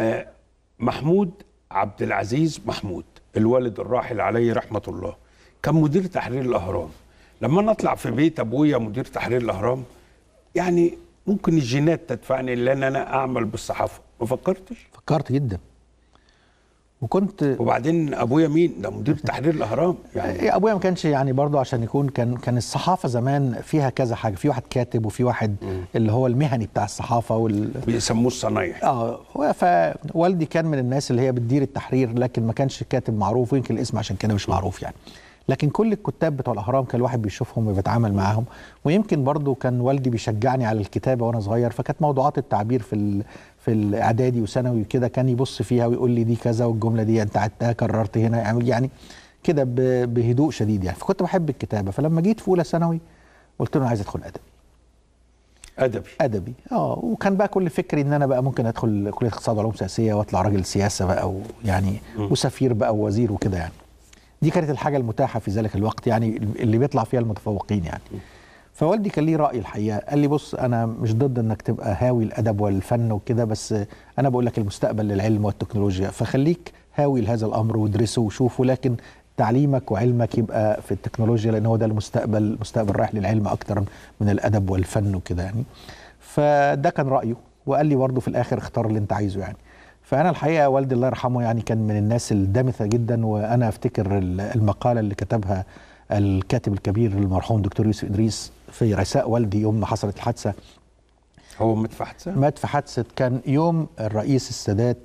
آه، محمود عبد العزيز محمود الوالد الراحل عليه رحمه الله كان مدير تحرير الاهرام لما انا اطلع في بيت ابويا مدير تحرير الاهرام يعني ممكن الجينات تدفعني ان انا اعمل بالصحافه ما فكرتش فكرت جدا وكنت وبعدين ابويا مين ده مدير تحرير الاهرام يعني إيه ابويا ما كانش يعني برضه عشان يكون كان كان الصحافه زمان فيها كذا حاجه في واحد كاتب وفي واحد اللي هو المهني بتاع الصحافه وال بيسموه الصنايح اه فوالدي كان من الناس اللي هي بتدير التحرير لكن ما كانش كاتب معروف ويمكن الاسم عشان كده مش معروف يعني لكن كل الكتاب بتوع الاهرام كان الواحد بيشوفهم وبيتعامل معاهم ويمكن برضو كان والدي بيشجعني على الكتابه وانا صغير فكانت موضوعات التعبير في في الاعدادي وثانوي وكده كان يبص فيها ويقول لي دي كذا والجمله دي انت عدتها كررت هنا يعني, يعني كده بهدوء شديد يعني فكنت بحب الكتابه فلما جيت في اولى ثانوي قلت له انا عايز ادخل ادبي ادبي ادبي اه وكان بقى كل فكري ان انا بقى ممكن ادخل كليه اقتصاد وعلوم سياسيه واطلع راجل سياسه بقى ويعني وسفير بقى ووزير وكده يعني دي كانت الحاجه المتاحه في ذلك الوقت يعني اللي بيطلع فيها المتفوقين يعني فوالدي كان ليه راي الحقيقه قال لي بص انا مش ضد انك تبقى هاوي الادب والفن وكده بس انا بقول لك المستقبل للعلم والتكنولوجيا فخليك هاوي لهذا الامر وادرسه وشوفه لكن تعليمك وعلمك يبقى في التكنولوجيا لان هو ده المستقبل مستقبل رايح للعلم اكتر من الادب والفن وكده يعني فده كان رايه وقال لي برضه في الاخر اختار اللي انت عايزه يعني فانا الحقيقه والدي الله يرحمه يعني كان من الناس الدامثه جدا وانا افتكر المقاله اللي كتبها الكاتب الكبير المرحوم دكتور يوسف ادريس في رثاء والدي يوم ما حصلت الحادثه هو مات في حادثه؟ مات في حادثه كان يوم الرئيس السادات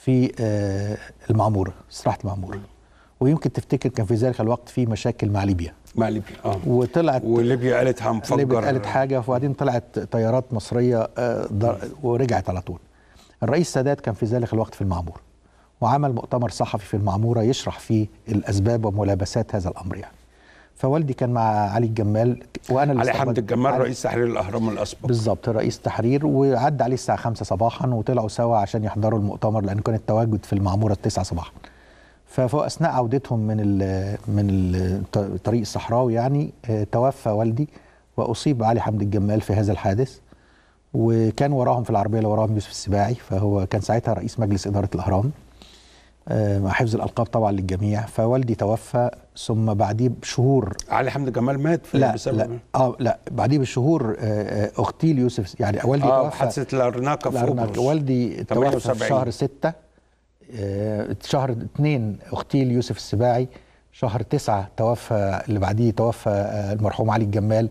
في آه، المعموره استراحه المعموره ويمكن تفتكر كان في ذلك الوقت في مشاكل مع ليبيا مع ليبيا اه وطلعت وليبيا قالت هنفجر ليبيا قالت حاجه وبعدين طلعت طيارات مصريه آه، ورجعت على طول الرئيس السادات كان في ذلك الوقت في المعمورة وعمل مؤتمر صحفي في المعمورة يشرح فيه الأسباب وملابسات هذا الأمر يعني فوالدي كان مع علي الجمال وانا اللي علي حمد الجمال رئيس تحرير الاهرام الاسبق بالظبط رئيس تحرير وعدى عليه الساعه 5 صباحا وطلعوا سوا عشان يحضروا المؤتمر لان كان التواجد في المعموره 9 صباحا فاثناء عودتهم من من الطريق الصحراوي يعني آه، توفى والدي واصيب علي حمد الجمال في هذا الحادث وكان وراهم في العربيه اللي وراهم يوسف السباعي فهو كان ساعتها رئيس مجلس اداره الاهرام مع آه، حفظ الالقاب طبعا للجميع فوالدي توفى ثم بعديه بشهور علي حمد جمال مات في لا بسبب لا اه لا بعديه بشهور آه، آه، اختي ليوسف يعني والدي آه توفى حادثه الارناقه في الأرناقة. والدي توفى في شهر 6 شهر 2 اختي ليوسف السباعي شهر 9 توفى اللي بعديه توفى المرحوم علي الجمال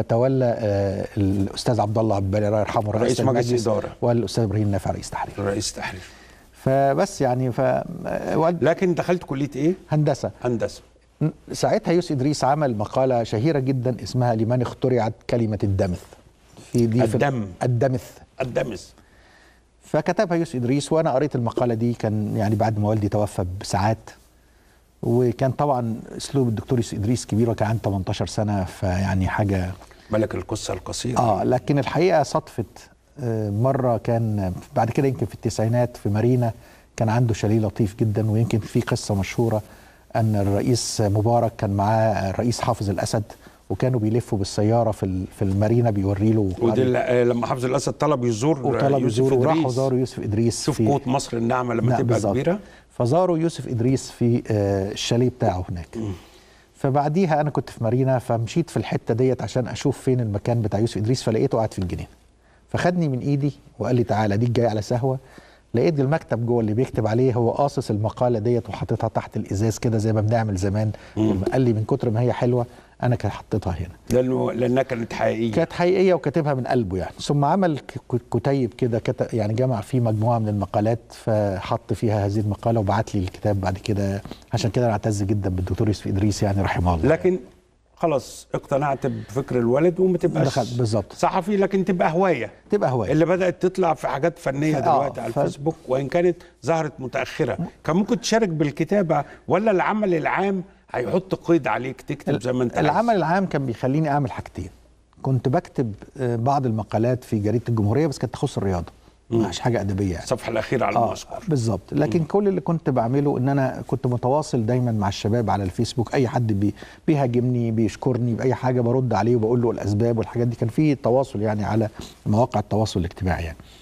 فتولى آه، الاستاذ عبد الله عبد الله يرحمه رئيس مجلس الاداره والاستاذ ابراهيم نافع رئيس تحرير رئيس تحرير فبس يعني ف آه، لكن دخلت كليه ايه؟ هندسه هندسه ساعتها يوسف ادريس عمل مقاله شهيره جدا اسمها لمن اخترعت كلمه الدمث في دي الدم الدمث الدمث فكتبها يوسف ادريس وانا قريت المقاله دي كان يعني بعد ما والدي توفى بساعات وكان طبعا اسلوب الدكتور يوسف ادريس كبير وكان عنده 18 سنه فيعني حاجه ملك القصه القصيره اه لكن الحقيقه صدفت آه، مره كان بعد كده يمكن في التسعينات في مارينا كان عنده شاليه لطيف جدا ويمكن في قصه مشهوره ان الرئيس مبارك كان معاه الرئيس حافظ الاسد وكانوا بيلفوا بالسياره في في المارينا بيوري له ودي آه، لما حافظ الاسد طلب يزور وطلب يزور وراحوا زاروا يوسف ادريس شوف قوه مصر النعمه لما نعم، تبقى بالزبط. كبيره فزاروا يوسف ادريس في آه، الشاليه بتاعه هناك م. فبعديها انا كنت في مارينا فمشيت في الحته ديت عشان اشوف فين المكان بتاع يوسف ادريس فلقيته قاعد في الجنينه فخدني من ايدي وقال لي تعالى ديك جاي على سهوه لقيت المكتب جوه اللي بيكتب عليه هو قاصص المقاله ديت وحاططها تحت الازاز كده زي ما بنعمل زمان قال لي من كتر ما هي حلوه انا كان حطيتها هنا لانه لانها كانت حقيقيه كانت حقيقيه وكاتبها من قلبه يعني ثم عمل كتيب كده يعني جمع فيه مجموعه من المقالات فحط فيها هذه المقاله وبعت لي الكتاب بعد كده عشان كده انا اعتز جدا بالدكتور يوسف ادريس يعني رحمه الله لكن خلاص اقتنعت بفكر الولد وما تبقاش بالظبط صحفي لكن تبقى هوايه تبقى هوايه اللي بدات تطلع في حاجات فنيه ف... آه، دلوقتي على ف... الفيسبوك وان كانت ظهرت متاخره كان ممكن تشارك بالكتابه ولا العمل العام هيحط قيد عليك تكتب زي ما انت العمل عايز. العام كان بيخليني اعمل حاجتين كنت بكتب آه، بعض المقالات في جريده الجمهوريه بس كانت تخص الرياضه مش حاجه ادبيه يعني الصفحه الاخيره على آه بالظبط لكن كل اللي كنت بعمله ان انا كنت متواصل دايما مع الشباب على الفيسبوك اي حد بي بيهاجمني بيشكرني باي حاجه برد عليه وبقول له الاسباب والحاجات دي كان في تواصل يعني على مواقع التواصل الاجتماعي يعني